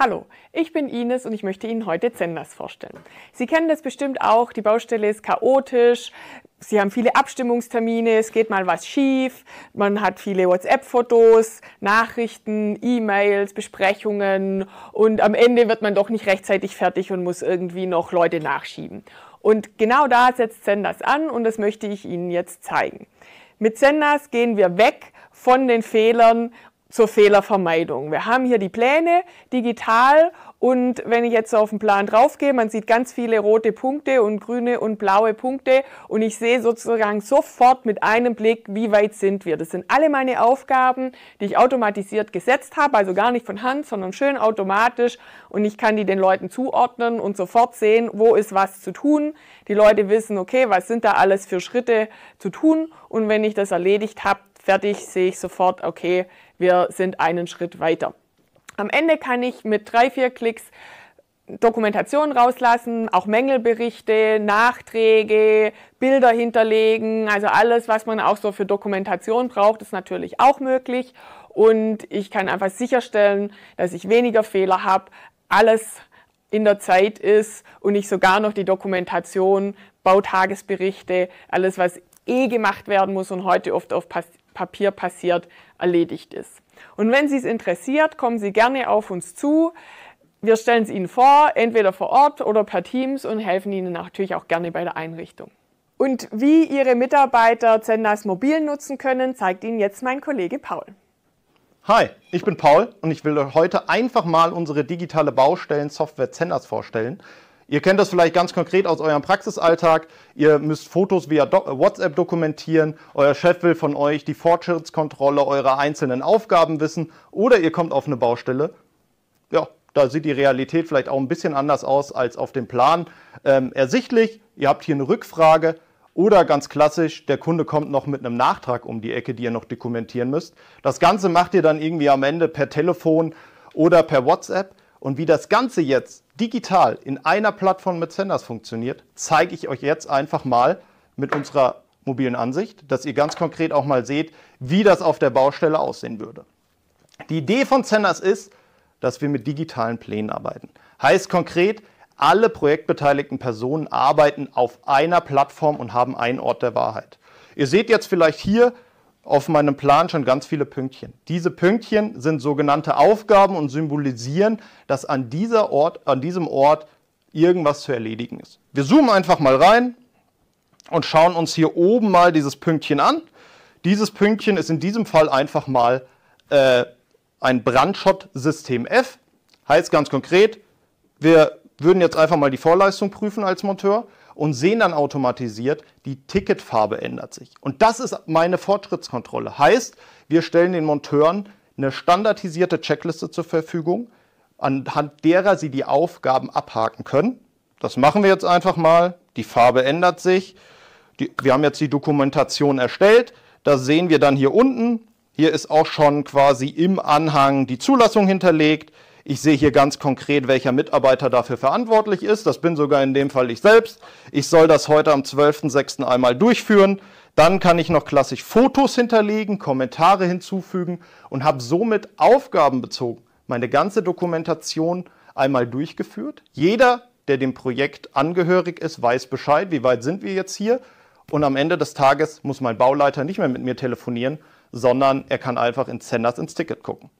Hallo, ich bin Ines und ich möchte Ihnen heute Zenders vorstellen. Sie kennen das bestimmt auch, die Baustelle ist chaotisch, Sie haben viele Abstimmungstermine, es geht mal was schief, man hat viele WhatsApp-Fotos, Nachrichten, E-Mails, Besprechungen und am Ende wird man doch nicht rechtzeitig fertig und muss irgendwie noch Leute nachschieben. Und genau da setzt Zenders an und das möchte ich Ihnen jetzt zeigen. Mit Zenders gehen wir weg von den Fehlern zur Fehlervermeidung. Wir haben hier die Pläne digital und wenn ich jetzt auf den Plan draufgehe, man sieht ganz viele rote Punkte und grüne und blaue Punkte und ich sehe sozusagen sofort mit einem Blick, wie weit sind wir. Das sind alle meine Aufgaben, die ich automatisiert gesetzt habe, also gar nicht von Hand, sondern schön automatisch und ich kann die den Leuten zuordnen und sofort sehen, wo ist was zu tun. Die Leute wissen, okay, was sind da alles für Schritte zu tun und wenn ich das erledigt habe, fertig, sehe ich sofort, okay, wir sind einen Schritt weiter. Am Ende kann ich mit drei, vier Klicks Dokumentation rauslassen, auch Mängelberichte, Nachträge, Bilder hinterlegen. Also alles, was man auch so für Dokumentation braucht, ist natürlich auch möglich. Und ich kann einfach sicherstellen, dass ich weniger Fehler habe, alles in der Zeit ist und ich sogar noch die Dokumentation, Bautagesberichte, alles, was eh gemacht werden muss und heute oft auf Papier passiert, erledigt ist. Und wenn Sie es interessiert, kommen Sie gerne auf uns zu. Wir stellen es Ihnen vor, entweder vor Ort oder per Teams und helfen Ihnen natürlich auch gerne bei der Einrichtung. Und wie Ihre Mitarbeiter Zendas Mobil nutzen können, zeigt Ihnen jetzt mein Kollege Paul. Hi, ich bin Paul und ich will heute einfach mal unsere digitale Baustellen-Software Zendas vorstellen. Ihr kennt das vielleicht ganz konkret aus eurem Praxisalltag. Ihr müsst Fotos via äh, WhatsApp dokumentieren. Euer Chef will von euch die Fortschrittskontrolle eurer einzelnen Aufgaben wissen. Oder ihr kommt auf eine Baustelle. Ja, da sieht die Realität vielleicht auch ein bisschen anders aus als auf dem Plan ähm, ersichtlich. Ihr habt hier eine Rückfrage. Oder ganz klassisch, der Kunde kommt noch mit einem Nachtrag um die Ecke, die ihr noch dokumentieren müsst. Das Ganze macht ihr dann irgendwie am Ende per Telefon oder per WhatsApp. Und wie das Ganze jetzt digital in einer Plattform mit Senders funktioniert, zeige ich euch jetzt einfach mal mit unserer mobilen Ansicht, dass ihr ganz konkret auch mal seht, wie das auf der Baustelle aussehen würde. Die Idee von Senders ist, dass wir mit digitalen Plänen arbeiten. Heißt konkret, alle projektbeteiligten Personen arbeiten auf einer Plattform und haben einen Ort der Wahrheit. Ihr seht jetzt vielleicht hier, auf meinem Plan schon ganz viele Pünktchen. Diese Pünktchen sind sogenannte Aufgaben und symbolisieren, dass an, dieser Ort, an diesem Ort irgendwas zu erledigen ist. Wir zoomen einfach mal rein und schauen uns hier oben mal dieses Pünktchen an. Dieses Pünktchen ist in diesem Fall einfach mal äh, ein Brandschott-System F. Heißt ganz konkret, wir würden jetzt einfach mal die Vorleistung prüfen als Monteur und sehen dann automatisiert, die Ticketfarbe ändert sich. Und das ist meine Fortschrittskontrolle. Heißt, wir stellen den Monteuren eine standardisierte Checkliste zur Verfügung, anhand derer sie die Aufgaben abhaken können. Das machen wir jetzt einfach mal. Die Farbe ändert sich. Die, wir haben jetzt die Dokumentation erstellt. Das sehen wir dann hier unten. Hier ist auch schon quasi im Anhang die Zulassung hinterlegt. Ich sehe hier ganz konkret, welcher Mitarbeiter dafür verantwortlich ist. Das bin sogar in dem Fall ich selbst. Ich soll das heute am 12.06. einmal durchführen. Dann kann ich noch klassisch Fotos hinterlegen, Kommentare hinzufügen und habe somit aufgabenbezogen meine ganze Dokumentation einmal durchgeführt. Jeder, der dem Projekt angehörig ist, weiß Bescheid, wie weit sind wir jetzt hier. Und am Ende des Tages muss mein Bauleiter nicht mehr mit mir telefonieren, sondern er kann einfach in Senders ins Ticket gucken.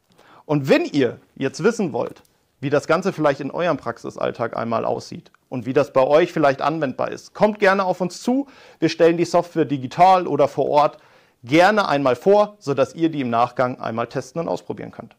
Und wenn ihr jetzt wissen wollt, wie das Ganze vielleicht in eurem Praxisalltag einmal aussieht und wie das bei euch vielleicht anwendbar ist, kommt gerne auf uns zu. Wir stellen die Software digital oder vor Ort gerne einmal vor, sodass ihr die im Nachgang einmal testen und ausprobieren könnt.